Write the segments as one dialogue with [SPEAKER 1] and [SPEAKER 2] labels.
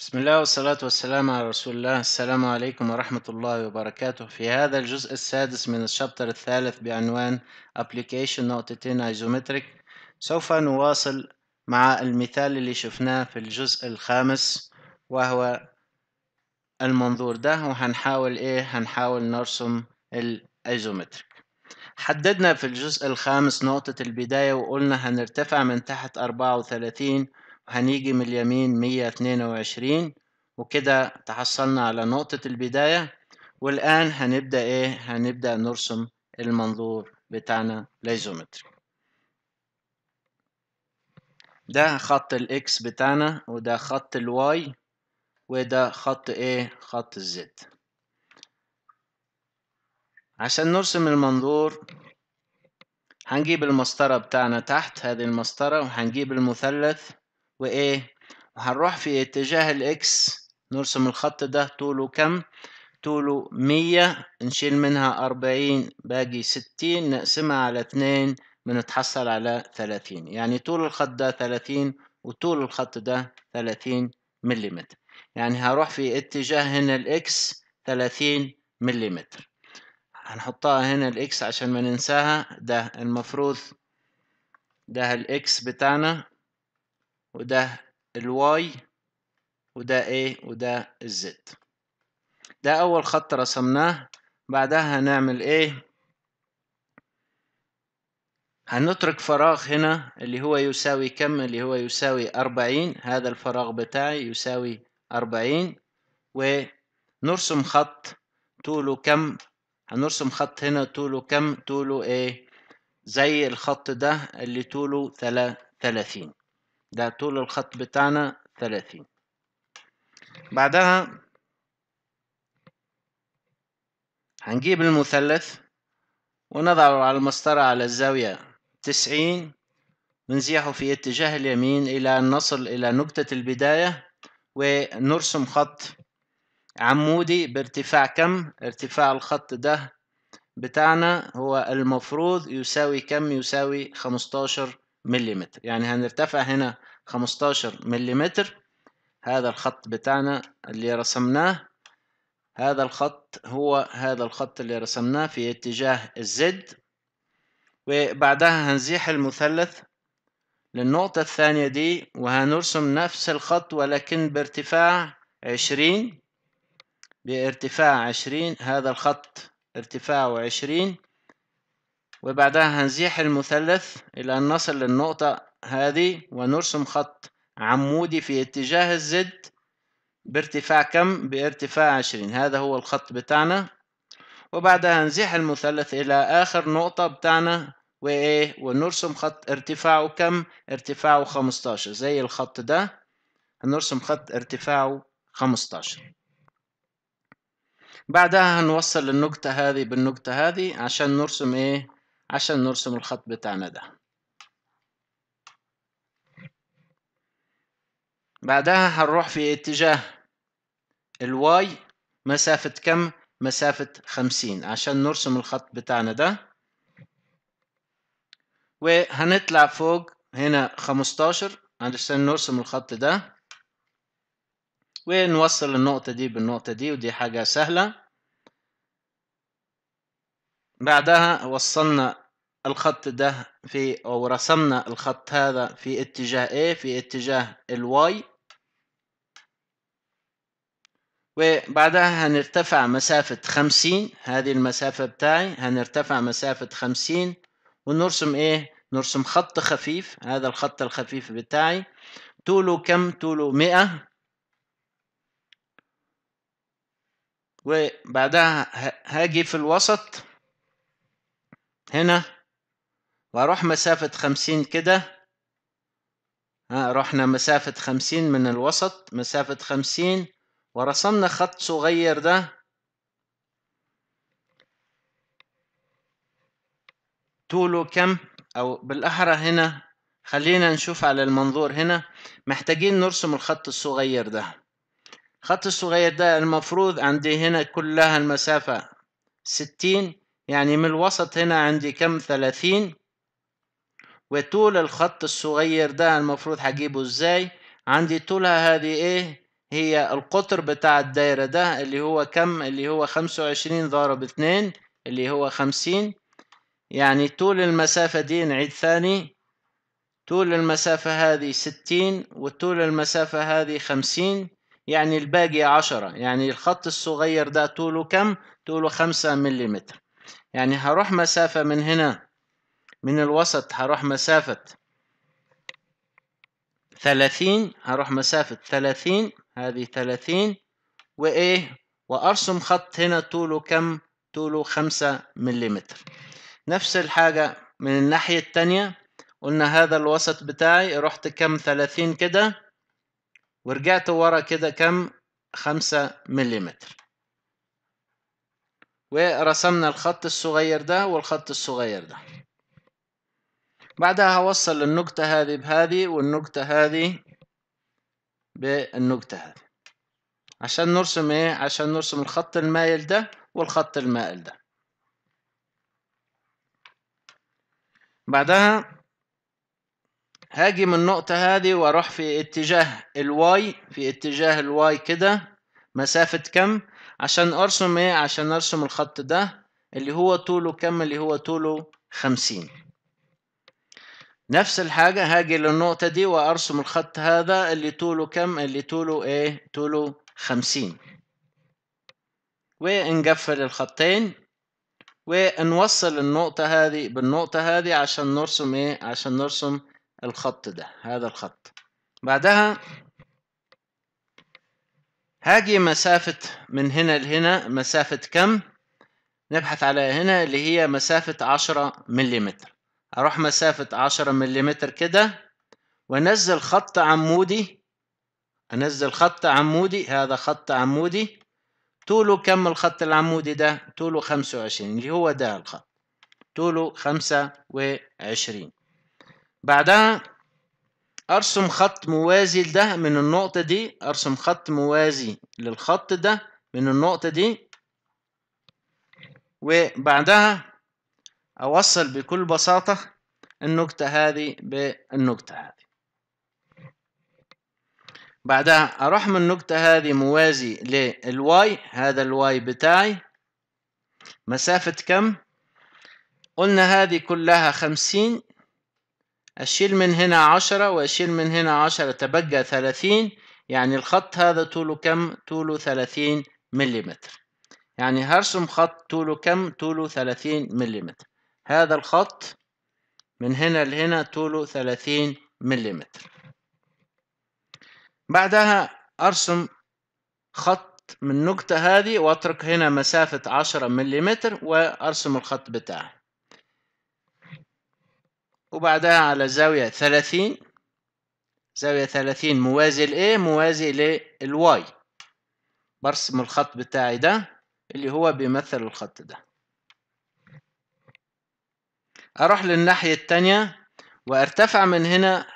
[SPEAKER 1] بسم الله والصلاة والسلام على رسول الله السلام عليكم ورحمة الله وبركاته في هذا الجزء السادس من الشابتر الثالث بعنوان Application نقطتين Isometric سوف نواصل مع المثال اللي شفناه في الجزء الخامس وهو المنظور ده وهنحاول ايه هنحاول نرسم الايزومتريك حددنا في الجزء الخامس نقطة البداية وقلنا هنرتفع من تحت أربعة وثلاثين هنيجي من اليمين 122 وكده تحصلنا على نقطة البداية والآن هنبدأ إيه؟ هنبدأ نرسم المنظور بتاعنا ليزومتري ده خط الإكس بتاعنا وده خط الواي وده خط إيه؟ خط الزد عشان نرسم المنظور هنجيب المسطرة بتاعنا تحت هذه المسطرة وهنجيب المثلث وايه وهنروح في اتجاه الاكس نرسم الخط ده طوله كم طوله مية نشيل منها أربعين باقي ستين نقسمها على اتنين بنتحصل على ثلاثين يعني طول الخط ده ثلاثين وطول الخط ده ثلاثين مليمتر يعني هروح في اتجاه هنا الإكس ثلاثين مليمتر هنحطها هنا الإكس عشان ما ننساها ده المفروض ده الإكس بتاعنا وده الواي وده ايه وده الزد ده اول خط رسمناه بعدها هنعمل ايه هنترك فراغ هنا اللي هو يساوي كم اللي هو يساوي أربعين هذا الفراغ بتاعي يساوي أربعين ونرسم خط طوله كم هنرسم خط هنا طوله كم طوله ايه زي الخط ده اللي طوله ثلاثين ده طول الخط بتاعنا ثلاثين بعدها هنجيب المثلث ونضعه على المسطرة على الزاوية تسعين ونزيحه في اتجاه اليمين إلى أن نصل إلى نقطة البداية ونرسم خط عمودي بارتفاع كم ارتفاع الخط ده بتاعنا هو المفروض يساوي كم يساوي خمستاشر ملم يعني هنرتفع هنا 15 ملم هذا الخط بتاعنا اللي رسمناه هذا الخط هو هذا الخط اللي رسمناه في اتجاه الزد وبعدها هنزيح المثلث للنقطة الثانية دي وهنرسم نفس الخط ولكن بارتفاع عشرين بارتفاع عشرين هذا الخط ارتفاعه عشرين وبعدها هنزيح المثلث إلى أن نصل للنقطة هذه ونرسم خط عمودي في اتجاه الزد بارتفاع كم بارتفاع عشرين هذا هو الخط بتاعنا وبعدها نزيح المثلث إلى آخر نقطة بتاعنا وإيه ونرسم خط ارتفاعه كم ارتفاعه خمستاشر زي الخط ده هنرسم خط ارتفاعه خمستاشر بعدها هنوصل النقطة هذه بالنقطة هذه عشان نرسم ايه عشان نرسم الخط بتاعنا ده بعدها هنروح في اتجاه الواي مسافة كم؟ مسافة خمسين عشان نرسم الخط بتاعنا ده وهنطلع فوق هنا خمستاشر علشان نرسم الخط ده ونوصل النقطة دي بالنقطة دي ودي حاجة سهلة بعدها وصلنا الخط ده في أو رسمنا الخط هذا في اتجاه A في اتجاه الواي وبعدها هنرتفع مسافة خمسين هذه المسافة بتاعي هنرتفع مسافة خمسين ونرسم ايه نرسم خط خفيف هذا الخط الخفيف بتاعي طوله كم طوله مئة وبعدها هاجي في الوسط هنا واروح مسافة خمسين كده ها رحنا مسافة خمسين من الوسط مسافة خمسين ورسمنا خط صغير ده طوله كم او بالاحرى هنا خلينا نشوف على المنظور هنا محتاجين نرسم الخط الصغير ده الخط الصغير ده المفروض عندي هنا كلها المسافة ستين يعني من الوسط هنا عندي كم ثلاثين وطول الخط الصغير ده المفروض هجيبه ازاي عندي طولها هذه ايه هي القطر بتاع الدايرة ده اللي هو كم اللي هو خمسة وعشرين ضرب اتنين اللي هو خمسين يعني طول المسافة دي نعيد ثاني طول المسافة هذه ستين وطول المسافة هذه خمسين يعني الباقي عشرة يعني الخط الصغير ده طوله كم؟ طوله خمسة مليمتر يعني هروح مسافة من هنا من الوسط هروح مسافة ثلاثين هروح مسافة ثلاثين هذه ثلاثين وإيه وأرسم خط هنا طوله كم طوله خمسة مليمتر نفس الحاجة من الناحية التانية قلنا هذا الوسط بتاعي رحت كم ثلاثين كده ورجعت ورا كده كم خمسة مليمتر ورسمنا الخط الصغير ده والخط الصغير ده بعدها هوصل النقطة هذه بهذه والنقطة هذه بالنقطة هذه عشان نرسم ايه عشان نرسم الخط المايل ده والخط المائل ده بعدها هاجي من النقطة هذه واروح في اتجاه الواي في اتجاه الواي كده مسافة كم عشان ارسم ايه عشان ارسم الخط ده اللي هو طوله كم اللي هو طوله خمسين نفس الحاجة هاجي للنقطة دي وأرسم الخط هذا اللي طوله كم اللي طوله إيه طوله خمسين ونقفل الخطين ونوصل النقطة هذه بالنقطة هذه عشان نرسم إيه عشان نرسم الخط ده هذا الخط بعدها هاجي مسافة من هنا لهنا مسافة كم نبحث عليها هنا اللي هي مسافة عشرة مليمتر اروح مسافة عشرة مليمتر كده وانزل خط عمودي انزل خط عمودي هذا خط عمودي طوله كم الخط العمودي ده طوله خمسة وعشرين اللي هو ده الخط طوله خمسة وعشرين بعدها ارسم خط موازي لده من النقطة دي ارسم خط موازي للخط ده من النقطة دي وبعدها أوصل بكل بساطة النقطة هذه بالنقطة هذه بعدها أروح من النقطة هذه موازي للواي هذا الواي بتاعي مسافة كم قلنا هذه كلها خمسين أشيل من هنا عشرة وأشيل من هنا عشرة تبقى ثلاثين يعني الخط هذا طوله كم طوله ثلاثين مليمتر يعني هرسم خط طوله كم طوله ثلاثين مليمتر هذا الخط من هنا لهنا طوله 30 ملم بعدها أرسم خط من النقطة هذه وأترك هنا مسافة 10 ملم وأرسم الخط بتاعه وبعدها على زاوية 30 زاوية 30 موازي لـ A موازي للواي برسم الخط بتاعي ده اللي هو بيمثل الخط ده أروح للناحية التانية وأرتفع من هنا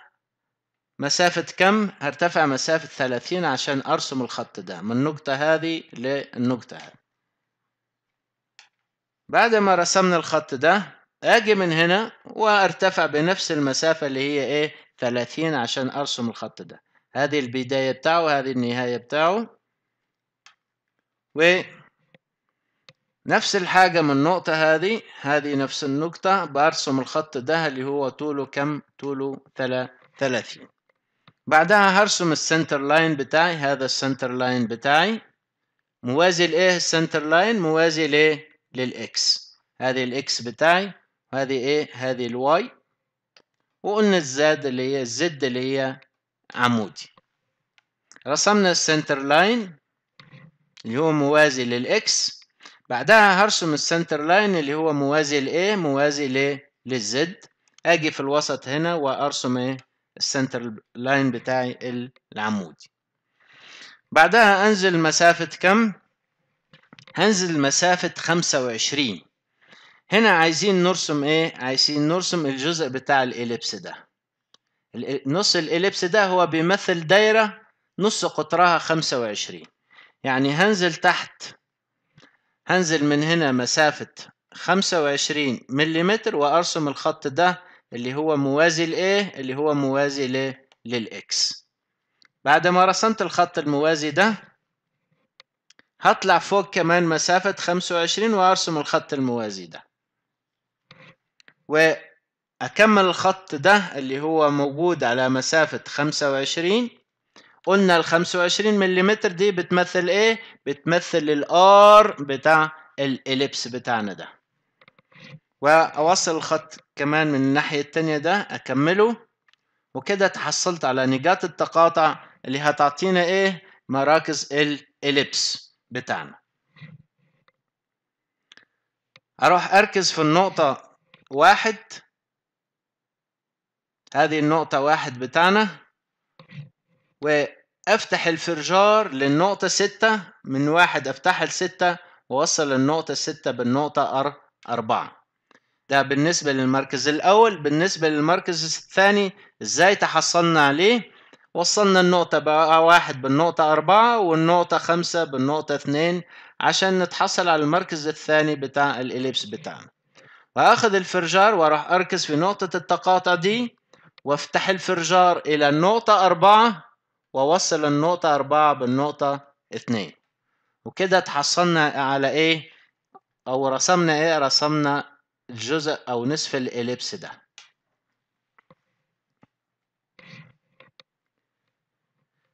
[SPEAKER 1] مسافة كم؟ هرتفع مسافة 30 عشان أرسم الخط ده من النقطة هذه للنقطة بعد ما رسمنا الخط ده أجي من هنا وأرتفع بنفس المسافة اللي هي إيه 30 عشان أرسم الخط ده هذه البداية بتاعه وهذه النهاية بتاعه و نفس الحاجة من النقطة هذه هذه نفس النقطة برسم الخط ده اللي هو طوله كم طوله ثلاثين بعدها هرسم السنتر لاين بتاعي هذا السنتر لاين بتاعي موازي لايه السنتر لاين موازي لايه للاكس هذه الاكس بتاعي وهذه ايه هذه الواي وقلنا الزاد اللي هي الزد اللي هي عمودي رسمنا السنتر لاين اللي هو موازي للاكس بعدها هرسم السنتر لاين اللي هو موازي لايه موازي لـ للزد اجي في الوسط هنا وارسم ايه السنتر لاين بتاعي العمودي بعدها انزل مسافة كم هنزل مسافة خمسة وعشرين هنا عايزين نرسم ايه عايزين نرسم الجزء بتاع الاليبس ده نص الاليبس ده هو بيمثل دايرة نص قطرها خمسة وعشرين يعني هنزل تحت هنزل من هنا مسافة خمسة وعشرين وارسم الخط ده اللي هو موازي لايه اللي هو موازي لايه للاكس بعد ما رسمت الخط الموازي ده هطلع فوق كمان مسافة خمسة وعشرين وارسم الخط الموازي ده واكمل الخط ده اللي هو موجود على مسافة خمسة وعشرين قلنا ال 25 ملم دي بتمثل ايه؟ بتمثل الار بتاع الاليبس بتاعنا ده واوصل الخط كمان من الناحية التانية ده اكمله وكده تحصلت على نقاط التقاطع اللي هتعطينا ايه؟ مراكز الاليبس بتاعنا اروح اركز في النقطة واحد هذه النقطة واحد بتاعنا وافتح الفرجار للنقطة ستة من واحد افتح الستة ووصل النقطة ستة بالنقطة أر أربعة ده بالنسبة للمركز الأول بالنسبة للمركز الثاني إزاي تحصلنا عليه وصلنا النقطة واحد بالنقطة أربعة والنقطة خمسة بالنقطة اثنين عشان نتحصل على المركز الثاني بتاع الإليبس بتاعنا وأخذ الفرجار واروح أركز في نقطة التقاطع دي وافتح الفرجار إلى النقطة أربعة وأوصل النقطة أربعة بالنقطة اتنين وكده تحصلنا على إيه أو رسمنا إيه رسمنا الجزء أو نصف الإليبس ده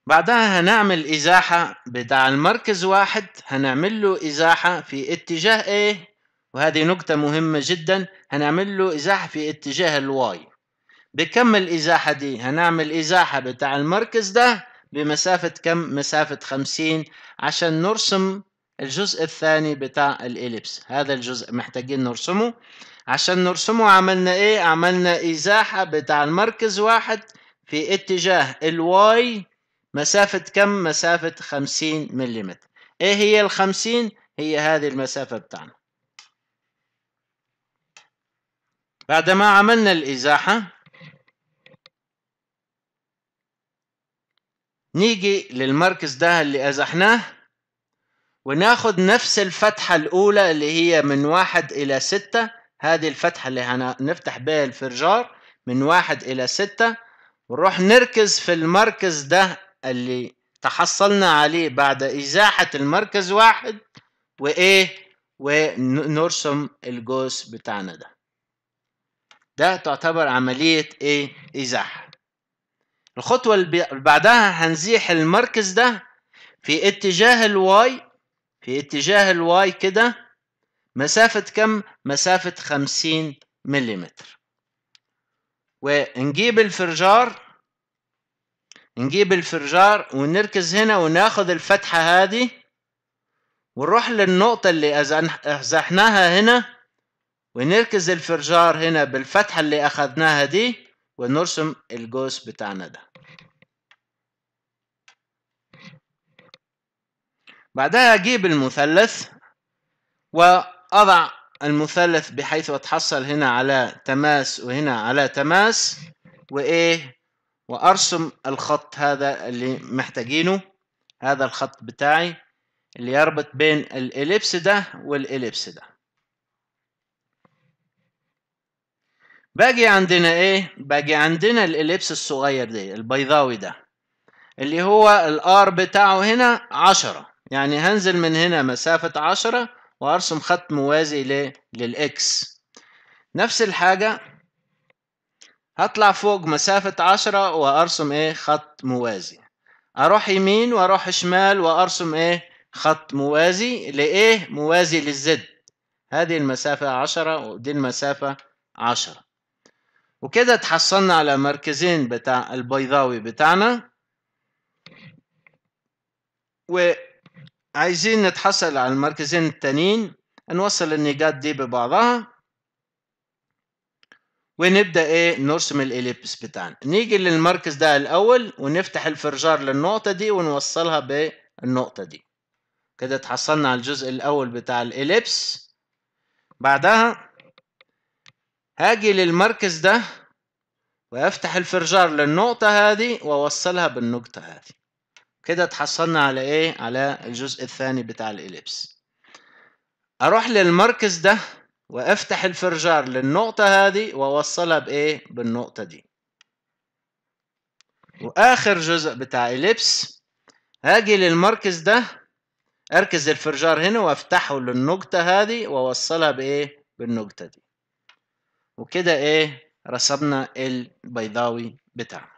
[SPEAKER 1] بعدها هنعمل إزاحة بتاع المركز واحد هنعمل له إزاحة في اتجاه إيه وهذه نقطة مهمة جدا هنعمل له إزاحة في اتجاه الواي بكم الإزاحة دي هنعمل إزاحة بتاع المركز ده بمسافة كم مسافة خمسين عشان نرسم الجزء الثاني بتاع الإليبس هذا الجزء محتاجين نرسمه عشان نرسمه عملنا ايه عملنا إزاحة بتاع المركز واحد في اتجاه الواي مسافة كم مسافة خمسين ملم ايه هي الخمسين هي هذه المسافة بتاعنا بعد ما عملنا الإزاحة نيجي للمركز ده اللي أزحناه وناخد نفس الفتحة الأولى اللي هي من واحد إلى ستة هذه الفتحة اللي هنفتح بها الفرجار من واحد إلى ستة ونروح نركز في المركز ده اللي تحصلنا عليه بعد إزاحة المركز واحد وإيه ونرسم الجوس بتاعنا ده ده تعتبر عملية إيه إزاحة الخطوة اللي بعدها هنزيح المركز ده في اتجاه الواي في اتجاه الواي كده مسافة كم؟ مسافة خمسين ملم ونجيب الفرجار نجيب الفرجار ونركز هنا وناخد الفتحة هذه ونروح للنقطة اللي أزحناها هنا ونركز الفرجار هنا بالفتحة اللي أخدناها دي ونرسم القوس بتاعنا ده بعدها أجيب المثلث وأضع المثلث بحيث أتحصل هنا على تماس وهنا على تماس وإيه وأرسم الخط هذا اللي محتاجينه هذا الخط بتاعي اللي يربط بين الإليبس ده والإليبس ده باجي عندنا ايه باجي عندنا الاليبس الصغير ده البيضاوي ده اللي هو الار بتاعه هنا عشرة يعني هنزل من هنا مسافة عشرة وأرسم خط موازي للإكس نفس الحاجة هطلع فوق مسافة عشرة وأرسم إيه خط موازي أروح يمين وأروح شمال وأرسم إيه خط موازي لإيه موازي للزد هذه المسافة عشرة ودي المسافة عشرة وكده تحصلنا على مركزين بتاع البيضاوي بتاعنا و عايزين نتحصل على المركزين التانيين نوصل النقاط دي ببعضها ونبدأ ايه نرسم الإليبس بتاعنا نيجي للمركز ده الأول ونفتح الفرجار للنقطة دي ونوصلها بالنقطة دي كده اتحصلنا على الجزء الأول بتاع الإليبس بعدها هاجي للمركز ده وأفتح الفرجار للنقطة هذه وأوصلها بالنقطة هذه كده اتحصلنا على ايه على الجزء الثاني بتاع الاليبس اروح للمركز ده وافتح الفرجار للنقطة هذه واوصلها بايه بالنقطة دي واخر جزء بتاع اليبس هاجي للمركز ده اركز الفرجار هنا وافتحه للنقطة هذه واوصلها بايه بالنقطة دي وكده ايه رسمنا البيضاوي بتاعنا